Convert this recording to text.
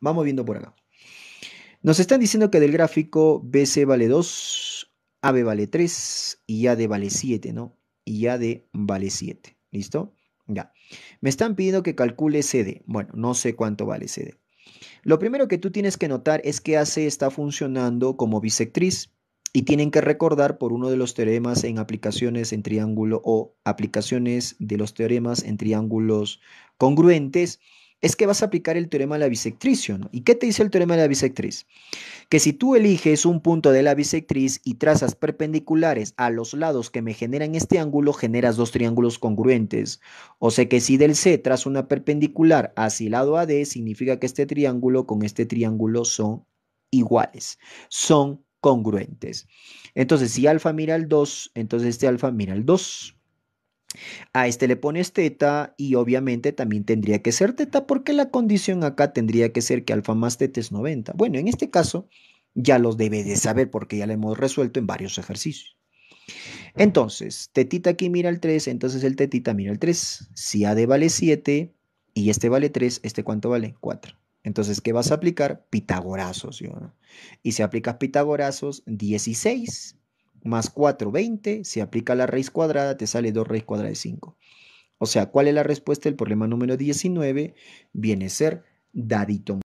Vamos viendo por acá. Nos están diciendo que del gráfico BC vale 2, AB vale 3 y AD vale 7, ¿no? Y AD vale 7. ¿Listo? Ya. Me están pidiendo que calcule CD. Bueno, no sé cuánto vale CD. Lo primero que tú tienes que notar es que AC está funcionando como bisectriz y tienen que recordar por uno de los teoremas en aplicaciones en triángulo o aplicaciones de los teoremas en triángulos congruentes es que vas a aplicar el teorema de la bisectriz, ¿no? ¿Y qué te dice el teorema de la bisectriz? Que si tú eliges un punto de la bisectriz y trazas perpendiculares a los lados que me generan este ángulo, generas dos triángulos congruentes. O sea que si del C trazo una perpendicular hacia el lado AD, significa que este triángulo con este triángulo son iguales, son congruentes. Entonces, si alfa mira el 2, entonces este alfa mira el 2. A este le pones teta y obviamente también tendría que ser teta porque la condición acá tendría que ser que alfa más teta es 90. Bueno, en este caso ya los debe de saber porque ya lo hemos resuelto en varios ejercicios. Entonces, tetita aquí mira el 3, entonces el tetita mira el 3. Si AD vale 7 y este vale 3, ¿este cuánto vale? 4. Entonces, ¿qué vas a aplicar? Pitagorazos. Y si aplicas pitagorazos, 16 más 4, 20. se aplica la raíz cuadrada, te sale 2 raíz cuadrada de 5. O sea, ¿cuál es la respuesta del problema número 19? Viene a ser dadito.